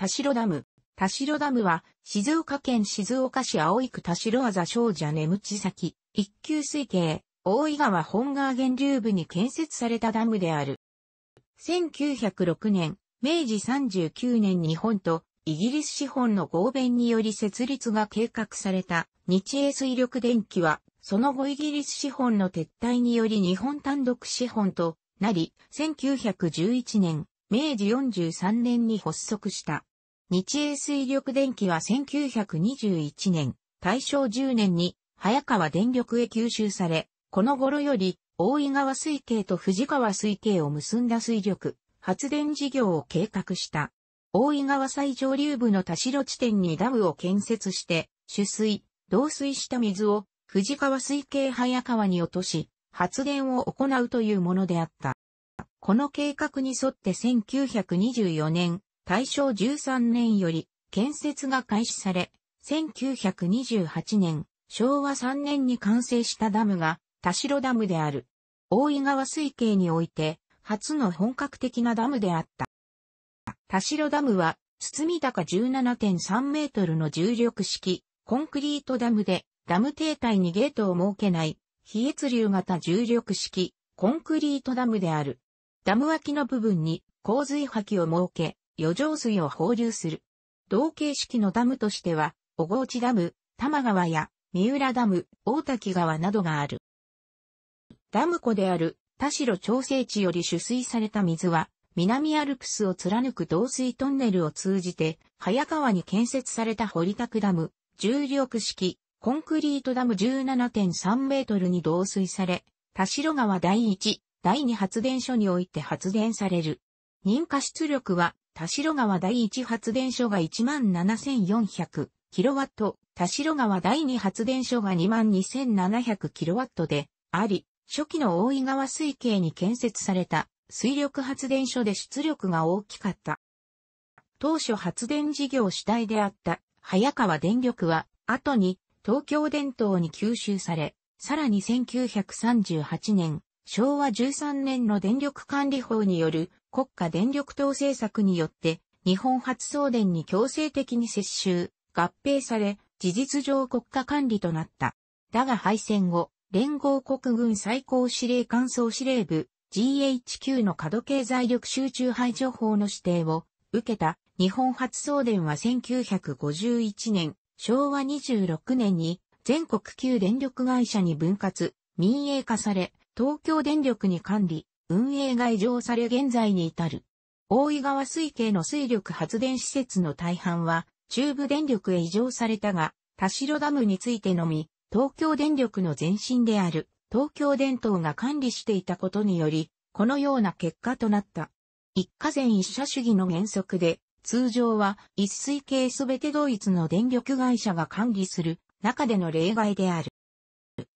田代ダム。田代ダムは、静岡県静岡市葵区田代あざ少女眠地先、一級水系、大井川本川源流部に建設されたダムである。1906年、明治39年日本とイギリス資本の合弁により設立が計画された日英水力電気は、その後イギリス資本の撤退により日本単独資本となり、1911年、明治43年に発足した。日英水力電機は1921年、大正10年に早川電力へ吸収され、この頃より大井川水系と藤川水系を結んだ水力、発電事業を計画した。大井川最上流部の田代地点にダムを建設して、取水、導水した水を藤川水系早川に落とし、発電を行うというものであった。この計画に沿って1924年、大正13年より建設が開始され、1928年、昭和3年に完成したダムが田代ダムである。大井川水系において初の本格的なダムであった。田代ダムは、み高17.3メートルの重力式、コンクリートダムで、ダム停滞にゲートを設けない、非越流型重力式、コンクリートダムである。ダム脇の部分に洪水波を設け、余剰水を放流する。同形式のダムとしては、小河内ダム、玉川や三浦ダム、大滝川などがある。ダム湖である田代調整地より取水された水は、南アルプスを貫く導水トンネルを通じて、早川に建設された堀区ダム、重力式、コンクリートダム17.3メートルに導水され、田代川第1、第2発電所において発電される。認可出力は田代川第一発電所が17,400キロワット、田代川第二発電所が22,700キロワットであり、初期の大井川水系に建設された水力発電所で出力が大きかった。当初発電事業主体であった早川電力は後に東京電灯に吸収され、さらに1938年、昭和13年の電力管理法による国家電力等政策によって、日本発送電に強制的に接収、合併され、事実上国家管理となった。だが敗戦後、連合国軍最高司令官総司令部 GHQ の過度経済力集中排除法の指定を受けた日本発送電は1951年、昭和26年に全国旧電力会社に分割、民営化され、東京電力に管理、運営が異常され現在に至る。大井川水系の水力発電施設の大半は中部電力へ異常されたが、田代ダムについてのみ、東京電力の前身である東京電灯が管理していたことにより、このような結果となった。一家全一社主義の原則で、通常は一水系すべてドイツの電力会社が管理する中での例外である。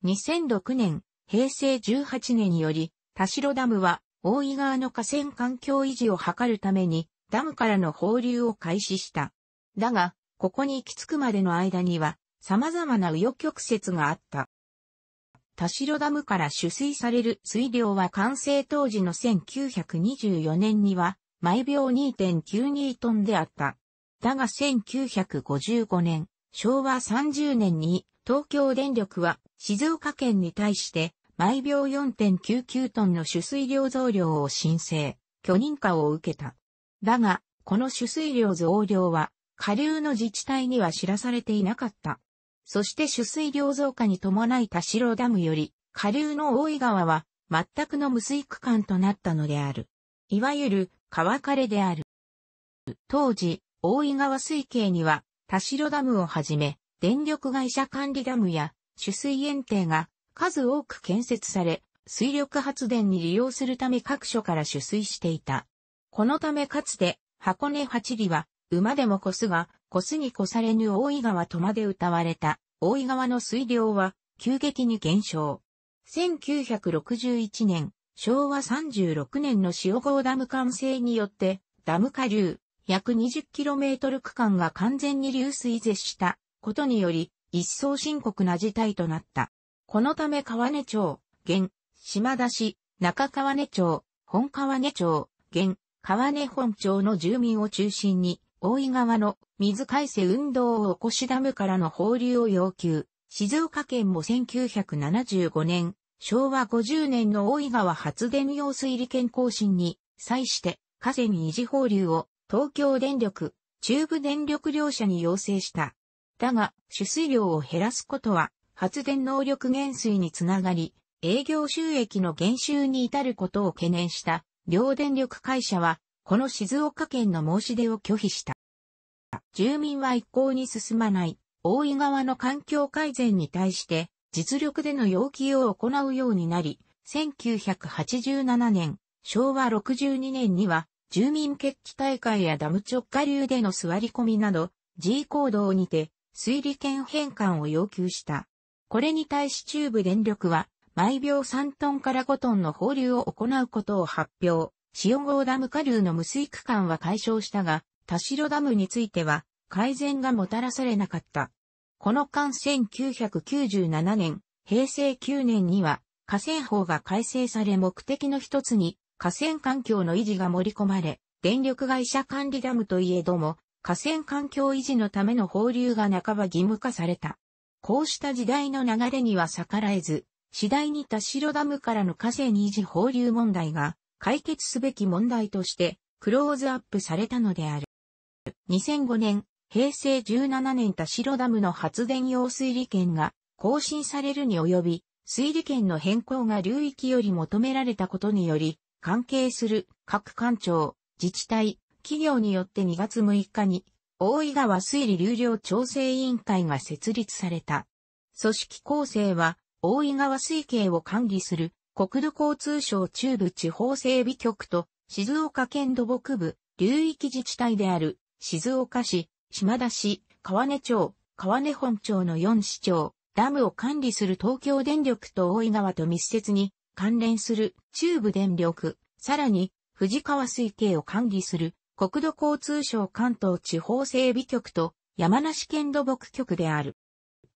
2006年、平成18年により、田代ダムは、大井川の河川環境維持を図るために、ダムからの放流を開始した。だが、ここに行き着くまでの間には、様々な右翼曲折があった。田代ダムから取水される水量は完成当時の1924年には、毎秒2.92トンであった。だが1955年、昭和30年に東京電力は静岡県に対して毎秒4.99トンの取水量増量を申請、許認可を受けた。だが、この取水量増量は、下流の自治体には知らされていなかった。そして取水量増加に伴い田代ダムより、下流の大井川は、全くの無水区間となったのである。いわゆる、川枯れである。当時、大井川水系には、田代ダムをはじめ、電力会社管理ダムや、取水園庭が、数多く建設され、水力発電に利用するため各所から取水していた。このためかつて、箱根八里は、馬でも越すが、越すに越されぬ大井川とまで歌われた、大井川の水量は、急激に減少。1961年、昭和36年の塩郷ダム完成によって、ダム下流、約 20km 区間が完全に流水絶したことにより、一層深刻な事態となった。このため川根町、現、島田市、中川根町、本川根町、現、川根本町の住民を中心に、大井川の水改正運動を起こしダムからの放流を要求。静岡県も1975年、昭和50年の大井川発電用水利権更新に際して河川維持放流を東京電力、中部電力両社に要請した。だが、取水量を減らすことは発電能力減衰につながり、営業収益の減収に至ることを懸念した両電力会社は、この静岡県の申し出を拒否した。住民は一向に進まない、大井川の環境改善に対して、実力での要求を行うようになり、1987年、昭和62年には、住民決起大会やダム直下流での座り込みなど、G 行動にて、水利権返還を要求した。これに対し中部電力は、毎秒3トンから5トンの放流を行うことを発表。塩郷ダム下流の無水区間は解消したが、田代ダムについては改善がもたらされなかった。この間1997年、平成9年には河川法が改正され目的の一つに河川環境の維持が盛り込まれ、電力会社管理ダムといえども、河川環境維持のための放流が半ば義務化された。こうした時代の流れには逆らえず、次第に田代ダムからの河川維持放流問題が解決すべき問題としてクローズアップされたのである。2005年、平成17年田代ダムの発電用水利権が更新されるに及び、水利権の変更が流域より求められたことにより、関係する各官庁、自治体、企業によって2月6日に大井川水利流量調整委員会が設立された。組織構成は、大井川水系を管理する国土交通省中部地方整備局と静岡県土木部流域自治体である静岡市、島田市、川根町、川根本町の4市町、ダムを管理する東京電力と大井川と密接に関連する中部電力、さらに富士川水系を管理する国土交通省関東地方整備局と山梨県土木局である。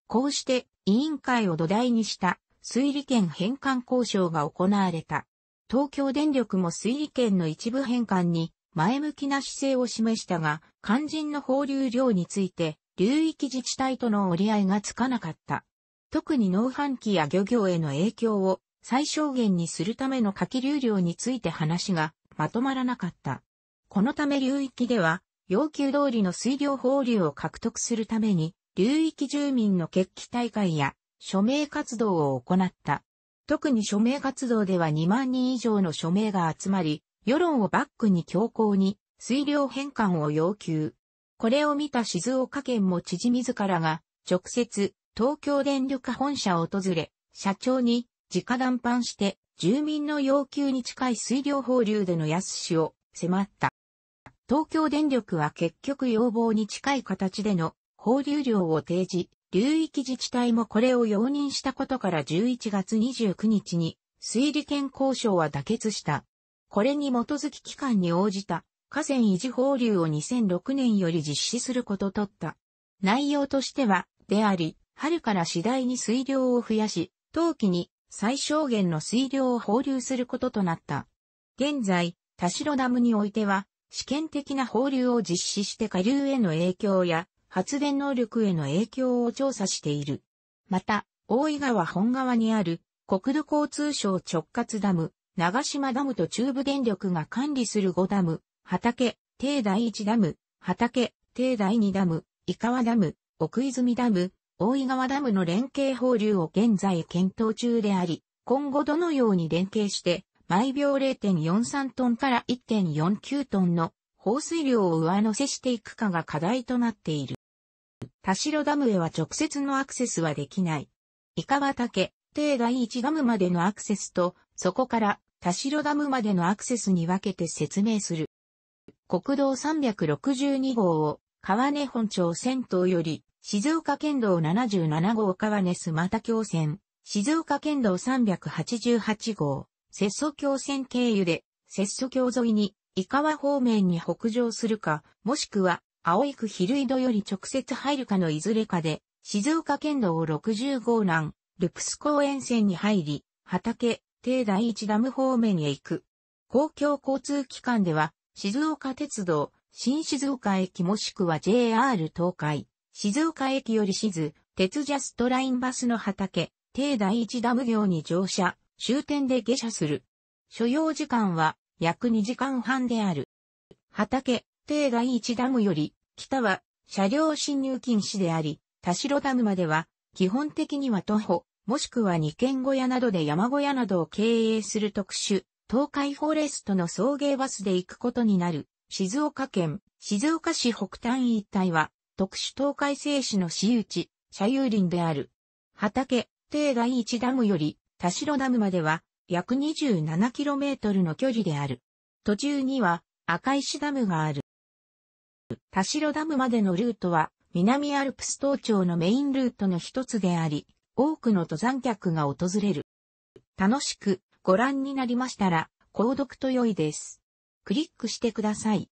こうして委員会を土台にした推理権返還交渉が行われた。東京電力も推理権の一部返還に前向きな姿勢を示したが、肝心の放流量について、流域自治体との折り合いがつかなかった。特に農飯期や漁業への影響を最小限にするための下記流量について話がまとまらなかった。このため流域では、要求通りの水量放流を獲得するために、流域住民の決起大会や署名活動を行った。特に署名活動では2万人以上の署名が集まり、世論をバックに強硬に水量返還を要求。これを見た静岡県も知事自らが直接東京電力本社を訪れ、社長に直談判して住民の要求に近い水量放流での安しを迫った。東京電力は結局要望に近い形での放流量を提示、流域自治体もこれを容認したことから11月29日に水利権交渉は妥結した。これに基づき期間に応じた河川維持放流を2006年より実施することとった。内容としては、であり、春から次第に水量を増やし、冬季に最小限の水量を放流することとなった。現在、田代ダムにおいては、試験的な放流を実施して下流への影響や発電能力への影響を調査している。また、大井川本川にある国土交通省直轄ダム、長島ダムと中部電力が管理する5ダム、畑、定第1ダム、畑、定第2ダム、伊川ダム、奥泉ダム、大井川ダムの連携放流を現在検討中であり、今後どのように連携して毎秒0.43トンから1.49トンの放水量を上乗せしていくかが課題となっている。田代ダムへは直接のアクセスはできない。伊川岳、定第一ダムまでのアクセスと、そこから田代ダムまでのアクセスに分けて説明する。国道362号を川根本町先頭より静岡県道77号川根須又橋線、静岡県道388号、節蘇橋線経由で、節蘇橋沿いに、伊川方面に北上するか、もしくは、青井区昼井戸より直接入るかのいずれかで、静岡県道60号南、ルプス公園線に入り、畑、帝第一ダム方面へ行く。公共交通機関では、静岡鉄道、新静岡駅もしくは JR 東海、静岡駅より静、鉄ジャストラインバスの畑、帝第一ダム行に乗車、終点で下車する。所要時間は約2時間半である。畑、定外一ダムより、北は車両進入禁止であり、田代ダムまでは、基本的には徒歩、もしくは二軒小屋などで山小屋などを経営する特殊、東海フォレストの送迎バスで行くことになる、静岡県、静岡市北端一帯は、特殊東海製紙の市有地、社有林である。畑、定外一ダムより、田代ダムまでは約 27km の距離である。途中には赤石ダムがある。田代ダムまでのルートは南アルプス東町のメインルートの一つであり、多くの登山客が訪れる。楽しくご覧になりましたら、購読と良いです。クリックしてください。